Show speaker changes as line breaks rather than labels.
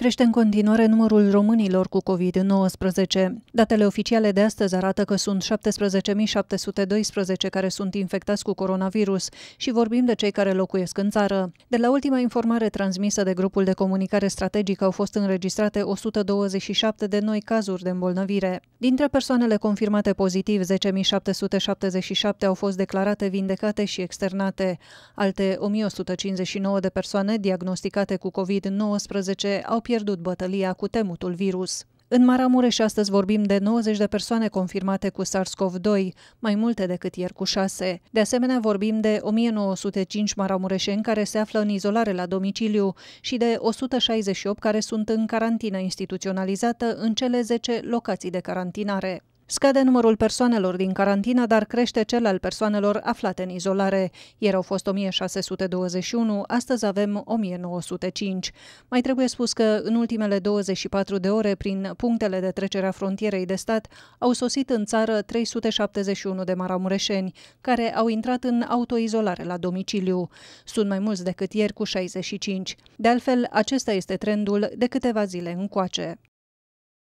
Crește în continuare numărul românilor cu COVID-19. Datele oficiale de astăzi arată că sunt 17.712 care sunt infectați cu coronavirus și vorbim de cei care locuiesc în țară. De la ultima informare transmisă de grupul de comunicare strategică au fost înregistrate 127 de noi cazuri de îmbolnăvire. Dintre persoanele confirmate pozitiv, 10.777 au fost declarate vindecate și externate. Alte 1.159 de persoane diagnosticate cu COVID-19 au pierdut bătălia cu temutul virus. În Maramureș astăzi vorbim de 90 de persoane confirmate cu SARS-CoV-2, mai multe decât ieri cu 6. De asemenea, vorbim de 1905 maramureșeni care se află în izolare la domiciliu și de 168 care sunt în carantină instituționalizată în cele 10 locații de carantinare. Scade numărul persoanelor din carantină, dar crește cel al persoanelor aflate în izolare. Ieri au fost 1621, astăzi avem 1905. Mai trebuie spus că în ultimele 24 de ore, prin punctele de trecere a frontierei de stat, au sosit în țară 371 de maramureșeni, care au intrat în autoizolare la domiciliu. Sunt mai mulți decât ieri cu 65. De altfel, acesta este trendul de câteva zile încoace.